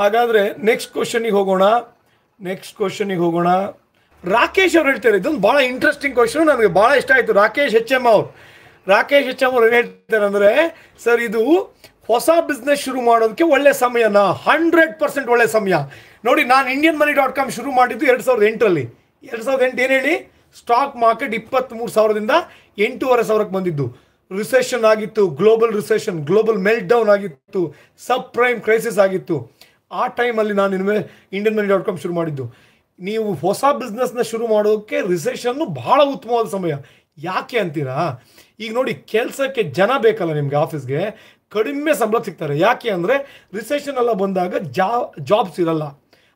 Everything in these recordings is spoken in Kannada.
ಹಾಗಾದರೆ ನೆಕ್ಸ್ಟ್ ಕ್ವಶನಿಗೆ ಹೋಗೋಣ ನೆಕ್ಸ್ಟ್ ಕ್ವಶನಿಗೆ ಹೋಗೋಣ ರಾಕೇಶ್ ಅವ್ರು ಹೇಳ್ತಾರೆ ಇದೊಂದು ಭಾಳ ಇಂಟ್ರೆಸ್ಟಿಂಗ್ ಕ್ವಶನ್ ನನಗೆ ಭಾಳ ಇಷ್ಟ ಆಯಿತು ರಾಕೇಶ್ ಎಚ್ ಎಮ್ ಅವ್ರು ರಾಕೇಶ್ ಎಚ್ ಎಮ್ ಅವ್ರು ಏನು ಹೇಳ್ತಾರೆ ಅಂದರೆ ಸರ್ ಇದು ಹೊಸ ಬಿಸ್ನೆಸ್ ಶುರು ಮಾಡೋದಕ್ಕೆ ಒಳ್ಳೆ ನಾ ಹಂಡ್ರೆಡ್ ಪರ್ಸೆಂಟ್ ಒಳ್ಳೆ ಸಮಯ ನೋಡಿ ನಾನು ಇಂಡಿಯನ್ ಮನಿ ಡಾಟ್ ಕಾಮ್ ಶುರು ಮಾಡಿದ್ದು ಎರಡು ಸಾವಿರದ ಎಂಟರಲ್ಲಿ ಎರಡು ಸಾವಿರದ ಎಂಟು ಏನು ಹೇಳಿ ಸ್ಟಾಕ್ ಮಾರ್ಕೆಟ್ ಇಪ್ಪತ್ತ್ಮೂರು ಸಾವಿರದಿಂದ ಎಂಟೂವರೆ ಸಾವಿರಕ್ಕೆ ಬಂದಿದ್ದು ರಿಸೆಷನ್ ಆಗಿತ್ತು global recession global meltdown ಆಗಿತ್ತು ಸಬ್ ಪ್ರೈಮ್ ಕ್ರೈಸಿಸ್ ಆಗಿತ್ತು ಆ ಟೈಮಲ್ಲಿ ನಾನು ನಿಮಗೆ ಇಂಡಿಯನ್ ಮನಿ ಡಾಟ್ ಕಾಮ್ ಶುರು ಮಾಡಿದ್ದು ನೀವು ಹೊಸ ಬಿಸ್ನೆಸ್ನ ಶುರು ಮಾಡೋಕ್ಕೆ ರಿಸೆಷನ್ನು ಭಾಳ ಉತ್ತಮವಾದ ಸಮಯ ಯಾಕೆ ಅಂತೀರಾ ಈಗ ನೋಡಿ ಕೆಲಸಕ್ಕೆ ಜನ ಬೇಕಲ್ಲ ನಿಮಗೆ ಆಫೀಸ್ಗೆ ಕಡಿಮೆ ಸಂಬಳ ಸಿಗ್ತಾರೆ ಯಾಕೆ ಅಂದರೆ ರಿಸೆಷನ್ ಎಲ್ಲ ಬಂದಾಗ ಜಾ ಜಾಬ್ಸ್ ಇರಲ್ಲ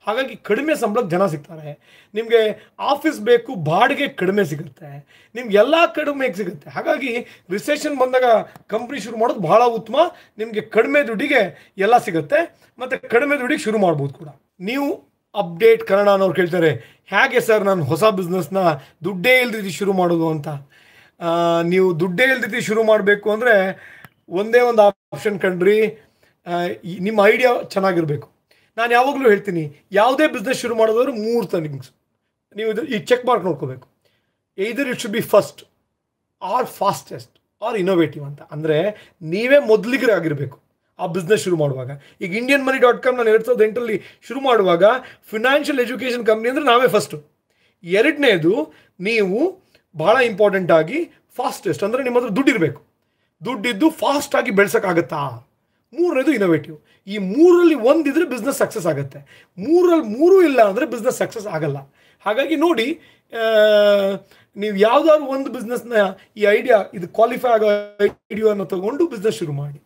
ಹಾಗಾಗಿ ಕಡಿಮೆ ಸಂಬಳಕ್ಕೆ ಜನ ಸಿಗ್ತಾರೆ ನಿಮಗೆ ಆಫೀಸ್ ಬೇಕು ಬಾಡಿಗೆ ಕಡಿಮೆ ಸಿಗುತ್ತೆ ನಿಮಗೆಲ್ಲ ಕಡಿಮೆ ಸಿಗುತ್ತೆ ಹಾಗಾಗಿ ರಿಸೆಷನ್ ಬಂದಾಗ ಕಂಪ್ನಿ ಶುರು ಮಾಡೋದು ಭಾಳ ಉತ್ತಮ ನಿಮಗೆ ಕಡಿಮೆ ದುಡ್ಡಿಗೆ ಎಲ್ಲ ಸಿಗುತ್ತೆ ಮತ್ತು ಕಡಿಮೆ ದುಡ್ಡಿಗೆ ಶುರು ಮಾಡ್ಬೋದು ಕೂಡ ನೀವು ಅಪ್ಡೇಟ್ ಕನ್ನಡ ಅನ್ನೋರು ಕೇಳ್ತಾರೆ ಹೇಗೆ ಸರ್ ನಾನು ಹೊಸ ಬಿಸ್ನೆಸ್ನ ದುಡ್ಡೇ ಇಲ್ದಿದ್ದು ಶುರು ಮಾಡೋದು ಅಂತ ನೀವು ದುಡ್ಡೇ ಇಲ್ದಿದ್ದು ಶುರು ಮಾಡಬೇಕು ಅಂದರೆ ಒಂದೇ ಒಂದು ಆಪ್ಷನ್ ಕಂಡ್ರಿ ನಿಮ್ಮ ಐಡಿಯಾ ಚೆನ್ನಾಗಿರಬೇಕು ನಾನು ಯಾವಾಗಲೂ ಹೇಳ್ತೀನಿ ಯಾವುದೇ ಬಿಸ್ನೆಸ್ ಶುರು ಮಾಡೋದಾದ್ರೆ ಮೂರು ತನಿಂಗ್ಸ್ ನೀವು ಇದು ಈ ಚೆಕ್ ಮಾರ್ಕ್ ನೋಡ್ಕೋಬೇಕು either it should be first or fastest or innovative ಅಂತ ಅಂದರೆ ನೀವೇ ಮೊದಲಿಗರೇ ಆಗಿರಬೇಕು ಆ ಬಿಸ್ನೆಸ್ ಶುರು ಮಾಡುವಾಗ ಈಗ ಇಂಡಿಯನ್ ಮನಿ ಡಾಟ್ ಕಾಮ್ ನಾನು ಎರಡು ಸಾವಿರದ ಎಂಟರಲ್ಲಿ ಶುರು ಮಾಡುವಾಗ ಫಿನಾನ್ಷಿಯಲ್ ಎಜುಕೇಷನ್ ಕಂಪ್ನಿ ಅಂದರೆ ನಾವೇ ಫಸ್ಟು ಎರಡನೇದು ನೀವು ಭಾಳ ಇಂಪಾರ್ಟೆಂಟ್ ಆಗಿ ಫಾಸ್ಟೆಸ್ಟ್ ಅಂದರೆ ನಿಮ್ಮ ಹತ್ರ ದುಡ್ಡಿರಬೇಕು ದುಡ್ಡಿದ್ದು ಫಾಸ್ಟಾಗಿ ಬೆಳ್ಸೋಕ್ಕಾಗತ್ತಾ ಮೂರನೇದು ಇನೋವೇಟಿವ್ ಈ ಮೂರಲ್ಲಿ ಒಂದಿದ್ರೆ ಬಿಸ್ನೆಸ್ ಸಕ್ಸಸ್ ಆಗುತ್ತೆ ಮೂರಲ್ಲಿ ಮೂರೂ ಇಲ್ಲ ಅಂದರೆ ಬಿಸ್ನೆಸ್ ಸಕ್ಸಸ್ ಆಗಲ್ಲ ಹಾಗಾಗಿ ನೋಡಿ ನೀವು ಯಾವುದಾದ್ರು ಒಂದು ಬಿಸ್ನೆಸ್ನ ಈ ಐಡಿಯಾ ಇದು ಕ್ವಾಲಿಫೈ ಆಗೋ ಐಡಿಯೋನ ತಗೊಂಡು ಬಿಸ್ನೆಸ್ ಶುರು ಮಾಡಿ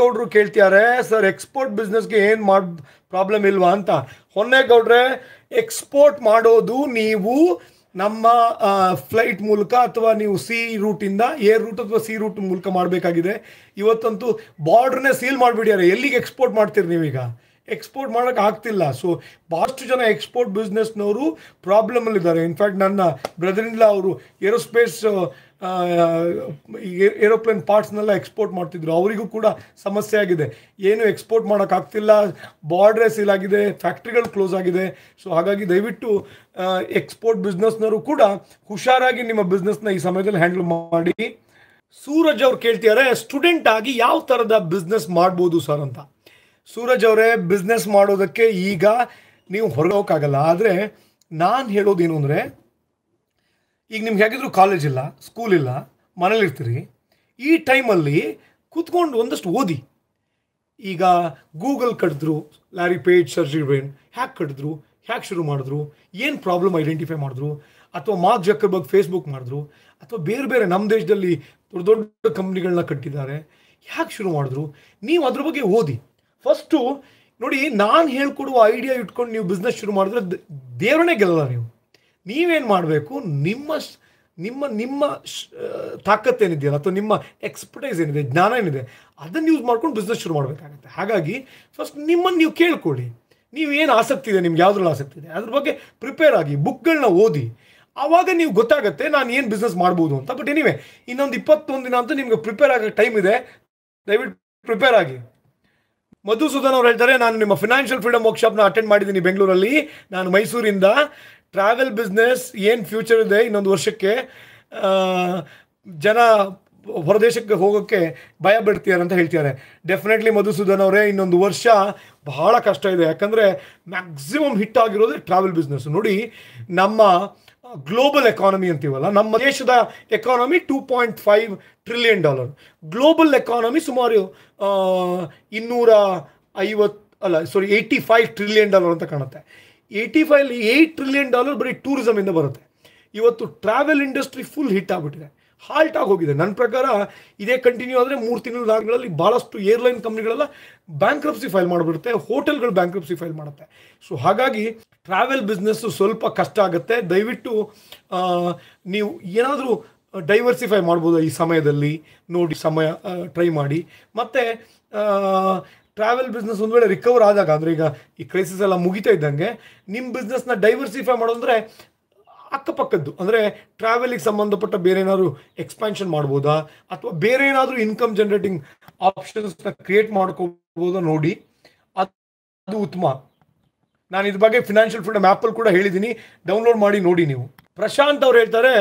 ಗೌಡ್ರು ಕೇಳ್ತಿದ್ದಾರೆ ಸರ್ ಎಕ್ಸ್ಪೋರ್ಟ್ ಬಿಸ್ನೆಸ್ಗೆ ಏನು ಮಾಡಿ ಪ್ರಾಬ್ಲಮ್ ಇಲ್ವಾ ಅಂತ ಹೊನ್ನೇಗೌಡ್ರೆ ಎಕ್ಸ್ಪೋರ್ಟ್ ಮಾಡೋದು ನೀವು ನಮ್ಮ ಫ್ಲೈಟ್ ಮೂಲಕ ಅಥವಾ ನೀವು ಸಿ ರೂಟಿಂದ ಏರ್ ರೂಟ್ ಅಥವಾ ಸಿ ರೂಟ್ ಮೂಲಕ ಮಾಡಬೇಕಾಗಿದೆ ಇವತ್ತಂತೂ ಬಾರ್ಡ್ರನ್ನೇ ಸೀಲ್ ಮಾಡಿಬಿಡ್ಯಾರೆ ಎಲ್ಲಿಗೆ ಎಕ್ಸ್ಪೋರ್ಟ್ ಮಾಡ್ತೀರಿ ನೀವೀಗ ಎಕ್ಸ್ಪೋರ್ಟ್ ಮಾಡೋಕೆ ಆಗ್ತಿಲ್ಲ ಸೊ ಭಾಳಷ್ಟು ಜನ ಎಕ್ಸ್ಪೋರ್ಟ್ ಬಿಸ್ನೆಸ್ನವರು ಪ್ರಾಬ್ಲಮಲ್ಲಿದ್ದಾರೆ ಇನ್ಫ್ಯಾಕ್ಟ್ ನನ್ನ ಬ್ರದರಿಂದ ಅವರು ಏರೋಸ್ಪೇಸ್ ಏರೋಪ್ಲೇನ್ ಪಾರ್ಟ್ಸ್ನೆಲ್ಲ ಎಕ್ಸ್ಪೋರ್ಟ್ ಮಾಡ್ತಿದ್ರು ಅವರಿಗೂ ಕೂಡ ಸಮಸ್ಯೆ ಆಗಿದೆ ಏನು ಎಕ್ಸ್ಪೋರ್ಟ್ ಮಾಡೋಕ್ಕಾಗ್ತಿಲ್ಲ ಬಾರ್ಡ್ರೆ ಸೀಲ್ ಆಗಿದೆ ಫ್ಯಾಕ್ಟ್ರಿಗಳು ಕ್ಲೋಸ್ ಆಗಿದೆ ಸೊ ಹಾಗಾಗಿ ದಯವಿಟ್ಟು ಎಕ್ಸ್ಪೋರ್ಟ್ ಬಿಸ್ನೆಸ್ನವರು ಕೂಡ ಹುಷಾರಾಗಿ ನಿಮ್ಮ ಬಿಸ್ನೆಸ್ನ ಈ ಸಮಯದಲ್ಲಿ ಹ್ಯಾಂಡಲ್ ಮಾಡಿ ಸೂರಜ್ ಅವ್ರು ಕೇಳ್ತಿದ್ದಾರೆ ಸ್ಟೂಡೆಂಟ್ ಆಗಿ ಯಾವ ಥರದ ಬಿಸ್ನೆಸ್ ಮಾಡ್ಬೋದು ಸರ್ ಅಂತ ಸೂರಜ್ ಅವರೇ ಬಿಸ್ನೆಸ್ ಮಾಡೋದಕ್ಕೆ ಈಗ ನೀವು ಹೊರಗೋಕ್ಕಾಗಲ್ಲ ಆದರೆ ನಾನು ಹೇಳೋದೇನು ಅಂದರೆ ಈಗ ನಿಮ್ಗೆ ಹೇಗಿದ್ರು ಕಾಲೇಜ್ ಇಲ್ಲ ಸ್ಕೂಲ್ ಇಲ್ಲ ಮನೇಲಿರ್ತೀರಿ ಈ ಟೈಮಲ್ಲಿ ಕೂತ್ಕೊಂಡು ಒಂದಷ್ಟು ಓದಿ ಈಗ ಗೂಗಲ್ ಕಟ್ಟಿದ್ರು Larry Page Sergey Brin hack ಕಟ್ಟಿದ್ರು ಹ್ಯಾಕ್ ಶುರು ಮಾಡಿದ್ರು ಏನು ಪ್ರಾಬ್ಲಮ್ ಐಡೆಂಟಿಫೈ ಮಾಡಿದ್ರು ಅಥವಾ ಮಾರ್ಕ್ ಬಗ್ಗೆ ಫೇಸ್ಬುಕ್ ಮಾಡಿದ್ರು ಅಥವಾ ಬೇರೆ ಬೇರೆ ನಮ್ಮ ದೇಶದಲ್ಲಿ ದೊಡ್ಡ ದೊಡ್ಡ ಕಂಪ್ನಿಗಳನ್ನ ಕಟ್ಟಿದ್ದಾರೆ ಹ್ಯಾಕ್ ಶುರು ಮಾಡಿದ್ರು ನೀವು ಅದ್ರ ಬಗ್ಗೆ ಓದಿ ಫಸ್ಟು ನೋಡಿ ನಾನು ಹೇಳ್ಕೊಡುವ ಐಡಿಯಾ ಇಟ್ಕೊಂಡು ನೀವು ಬಿಸ್ನೆಸ್ ಶುರು ಮಾಡಿದ್ರೆ ದೇವರನ್ನೇ ಗೆಲ್ಲಲ್ಲ ನೀವು ನೀವೇನು ಮಾಡಬೇಕು ನಿಮ್ಮ ನಿಮ್ಮ ನಿಮ್ಮ ಏನಿದೆಯಲ್ಲ ಅಥವಾ ನಿಮ್ಮ ಎಕ್ಸ್ಪರ್ಟೈಸ್ ಏನಿದೆ ಜ್ಞಾನ ಏನಿದೆ ಅದನ್ನು ಯೂಸ್ ಮಾಡ್ಕೊಂಡು ಬಿಸ್ನೆಸ್ ಶುರು ಮಾಡಬೇಕಾಗುತ್ತೆ ಹಾಗಾಗಿ ಫಸ್ಟ್ ನಿಮ್ಮನ್ನು ನೀವು ಕೇಳ್ಕೊಳ್ಳಿ ಏನು ಆಸಕ್ತಿ ಇದೆ ನಿಮ್ಗೆ ಯಾವುದ್ರಲ್ಲಿ ಆಸಕ್ತಿ ಇದೆ ಅದ್ರ ಬಗ್ಗೆ ಪ್ರಿಪೇರ್ ಆಗಿ ಬುಕ್ಗಳನ್ನ ಓದಿ ಆವಾಗ ನೀವು ಗೊತ್ತಾಗುತ್ತೆ ನಾನು ಏನು ಬಿಸ್ನೆಸ್ ಮಾಡ್ಬೋದು ಅಂತ ಬಟ್ ಎನಿವೆ ಇನ್ನೊಂದು ಇಪ್ಪತ್ತೊಂದು ದಿನ ಅಂತೂ ನಿಮಗೆ ಪ್ರಿಪೇರ್ ಆಗೋ ಟೈಮ್ ಇದೆ ದಯವಿಟ್ಟು ಪ್ರಿಪೇರ್ ಆಗಿ ಮಧುಸೂದನ್ ಅವ್ರು ಹೇಳ್ತಾರೆ ನಾನು ನಿಮ್ಮ ಫಿನಾನ್ಷಿಯಲ್ ಫ್ರೀಡಮ್ ವರ್ಕ್ಶಾಪ್ನ ಅಟೆಂಡ್ ಮಾಡಿದ್ದೀನಿ ಬೆಂಗಳೂರಲ್ಲಿ ನಾನು ಮೈಸೂರಿಂದ ಟ್ರಾವೆಲ್ ಬಿಸ್ನೆಸ್ ಏನು ಫ್ಯೂಚರ್ ಇದೆ ಇನ್ನೊಂದು ವರ್ಷಕ್ಕೆ ಜನ ಹೊರದೇಶಕ್ಕೆ ಹೋಗೋಕ್ಕೆ ಭಯ ಬಿಡ್ತೀಯಾರ ಅಂತ ಹೇಳ್ತಿದ್ದಾರೆ ಡೆಫಿನೆಟ್ಲಿ ಮಧುಸೂದನ್ ಅವರೇ ಇನ್ನೊಂದು ವರ್ಷ ಬಹಳ ಕಷ್ಟ ಇದೆ ಯಾಕಂದರೆ ಮ್ಯಾಕ್ಸಿಮಮ್ ಹಿಟ್ ಆಗಿರೋದೇ ಟ್ರಾವೆಲ್ ಬಿಸ್ನೆಸ್ ನೋಡಿ ನಮ್ಮ ಗ್ಲೋಬಲ್ ಎಕಾನಮಿ ಅಂತೀವಲ್ಲ ನಮ್ಮ ದೇಶದ economy two point five trillion dollar global economy ಸುಮಾರು ಇನ್ನೂರ ಐವತ್ತು ಅಲ್ಲ sorry eighty five trillion dollar ಅಂತ ಕಾಣುತ್ತೆ eighty five eight trillion dollar ಬರೀ ಟೂರಿಸಮಿಂದ ಬರುತ್ತೆ ಇವತ್ತು ಟ್ರಾವೆಲ್ ಇಂಡಸ್ಟ್ರಿ ಫುಲ್ ಹಿಟ್ ಆಗಿಬಿಟ್ಟಿದೆ ಹಾಲ್ಟ್ ಆಗೋಗಿದೆ ನನ್ನ ಪ್ರಕಾರ ಇದೇ ಕಂಟಿನ್ಯೂ ಆದರೆ ಮೂರು ತಿಂಗಳ ನಾಲ್ಗಳಲ್ಲಿ ಭಾಳಷ್ಟು ಏರ್ಲೈನ್ ಕಂಪ್ನಿಗಳೆಲ್ಲ ಬ್ಯಾಂಕ್ರಪ್ಸಿ ಫೈಲ್ ಮಾಡಿಬಿಡುತ್ತೆ ಹೋಟೆಲ್ಗಳು ಬ್ಯಾಂಕ್ರಪ್ಸಿ ಫೈಲ್ ಮಾಡುತ್ತೆ ಸೊ ಹಾಗಾಗಿ ಟ್ರಾವೆಲ್ ಬಿಸ್ನೆಸ್ಸು ಸ್ವಲ್ಪ ಕಷ್ಟ ಆಗುತ್ತೆ ದಯವಿಟ್ಟು ನೀವು ಏನಾದರೂ ಡೈವರ್ಸಿಫೈ ಮಾಡ್ಬೋದು ಈ ಸಮಯದಲ್ಲಿ ನೋಡಿ ಸಮಯ ಟ್ರೈ ಮಾಡಿ ಮತ್ತು ಟ್ರಾವೆಲ್ ಬಿಸ್ನೆಸ್ ಒಂದು ವೇಳೆ ರಿಕವರ್ ಆದಾಗ ಅಂದರೆ ಈಗ ಈ ಕ್ರೈಸಿಸ್ ಎಲ್ಲ ಮುಗಿತಾ ಇದ್ದಂಗೆ ನಿಮ್ಮ ಬಿಸ್ನೆಸ್ನ ಡೈವರ್ಸಿಫೈ ಮಾಡೋದ್ರೆ ಅಕ್ಕಪಕ್ಕದ್ದು ಅಂದರೆ ಟ್ರಾವೆಲಿಗೆ ಸಂಬಂಧಪಟ್ಟ ಬೇರೆ ಏನಾದರೂ ಎಕ್ಸ್ಪಾನ್ಷನ್ ಮಾಡ್ಬೋದಾ ಅಥವಾ ಬೇರೆ ಏನಾದರೂ ಇನ್ಕಮ್ ಜನರೇಟಿಂಗ್ ಆಪ್ಷನ್ಸ್ನ ಕ್ರಿಯೇಟ್ ಮಾಡ್ಕೋಬೋದಾ ನೋಡಿ ಅದು ಉತ್ತಮ ನಾನು ಇದ್ರ ಬಗ್ಗೆ ಫಿನಾನ್ಷಿಯಲ್ ಫ್ರೀಡಮ್ ಆ್ಯಪಲ್ಲಿ ಕೂಡ ಹೇಳಿದ್ದೀನಿ ಡೌನ್ಲೋಡ್ ಮಾಡಿ ನೋಡಿ ನೀವು ಪ್ರಶಾಂತ್ ಅವ್ರು ಹೇಳ್ತಾರೆ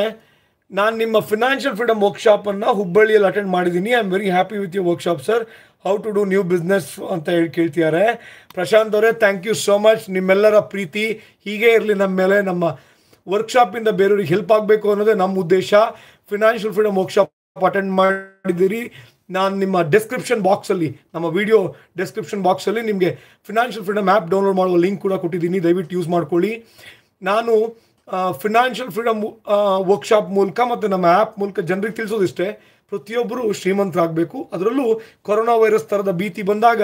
ನಾನು ನಿಮ್ಮ ಫಿನಾನ್ಷಿಯಲ್ ಫ್ರೀಡಮ್ ವರ್ಕ್ಶಾಪನ್ನು ಹುಬ್ಬಳ್ಳಿಯಲ್ಲಿ ಅಟೆಂಡ್ ಮಾಡಿದ್ದೀನಿ I am very happy with you workshop sir how to do new business ಅಂತ ಹೇಳಿ ಕೇಳ್ತಿದ್ದಾರೆ ಪ್ರಶಾಂತ್ ಅವರೇ ಥ್ಯಾಂಕ್ ಯು ಸೋ ಮಚ್ ನಿಮ್ಮೆಲ್ಲರ ಪ್ರೀತಿ ಹೀಗೆ ಇರಲಿ ನಮ್ಮ ಮೇಲೆ ನಮ್ಮ ವರ್ಕ್ಶಾಪಿಂದ ಬೇರೆಯವ್ರಿಗೆ ಹೆಲ್ಪ್ ಆಗಬೇಕು ಅನ್ನೋದೇ ನಮ್ಮ ಉದ್ದೇಶ ಫಿನಾನ್ಷಿಯಲ್ ಫ್ರೀಡಮ್ ವರ್ಕ್ಶಾಪ್ ಅಟೆಂಡ್ ಮಾಡಿದ್ದೀರಿ ನಾನು ನಿಮ್ಮ ಡಿಸ್ಕ್ರಿಪ್ಷನ್ ಬಾಕ್ಸಲ್ಲಿ ನಮ್ಮ ವಿಡಿಯೋ ಡಿಸ್ಕ್ರಿಪ್ಷನ್ ಬಾಕ್ಸಲ್ಲಿ ನಿಮಗೆ ಫಿನಾನ್ಷಿಯಲ್ ಫ್ರೀಡಮ್ ಆ್ಯಪ್ ಡೌನ್ಲೋಡ್ ಮಾಡುವ ಲಿಂಕ್ ಕೂಡ ಕೊಟ್ಟಿದ್ದೀನಿ ದಯವಿಟ್ಟು ಯೂಸ್ ಮಾಡ್ಕೊಳ್ಳಿ ನಾನು ಫಿನಾನ್ಷಿಯಲ್ ಫ್ರೀಡಮ್ ವರ್ಕ್ಶಾಪ್ ಮೂಲಕ ಮತ್ತು ನಮ್ಮ ಆ್ಯಪ್ ಮೂಲಕ ಜನರಿಗೆ ತಿಳಿಸೋದಿಷ್ಟೇ ಪ್ರತಿಯೊಬ್ಬರು ಶ್ರೀಮಂತರಾಗಬೇಕು ಅದರಲ್ಲೂ ಕೊರೋನಾ ವೈರಸ್ ಥರದ ಭೀತಿ ಬಂದಾಗ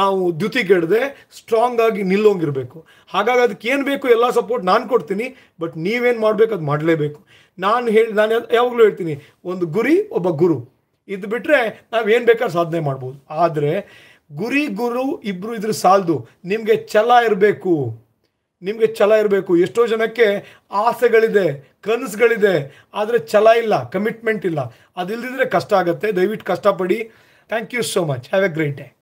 ನಾವು ದ್ಯುತಿಗೆಡದೆ ಸ್ಟ್ರಾಂಗ್ ಆಗಿ ನಿಲ್ಲೋಂಗಿರಬೇಕು ಹಾಗಾಗಿ ಅದಕ್ಕೆ ಏನು ಬೇಕು ಎಲ್ಲ ಸಪೋರ್ಟ್ ನಾನು ಕೊಡ್ತೀನಿ ಬಟ್ ನೀವೇನು ಮಾಡಬೇಕು ಅದು ಮಾಡಲೇಬೇಕು ನಾನು ಹೇಳಿ ನಾನು ಯಾವಾಗಲೂ ಹೇಳ್ತೀನಿ ಒಂದು ಗುರಿ ಒಬ್ಬ ಗುರು ಇದು ಬಿಟ್ಟರೆ ನಾವೇನು ಬೇಕಾದ್ರೂ ಸಾಧನೆ ಮಾಡ್ಬೋದು ಆದರೆ ಗುರಿ ಗುರು ಇಬ್ಬರು ಇದ್ರ ಸಾಲದು ನಿಮಗೆ ಛಲ ಇರಬೇಕು ನಿಮಗೆ ಛಲ ಇರಬೇಕು ಎಷ್ಟೋ ಜನಕ್ಕೆ ಆಸೆಗಳಿದೆ ಕನಸುಗಳಿದೆ ಆದರೆ ಛಲ ಇಲ್ಲ ಕಮಿಟ್ಮೆಂಟ್ ಇಲ್ಲ ಅದಿಲ್ಲದಿದ್ದರೆ ಕಷ್ಟ ಆಗುತ್ತೆ ದಯವಿಟ್ಟು ಕಷ್ಟಪಡಿ thank you so much have a great day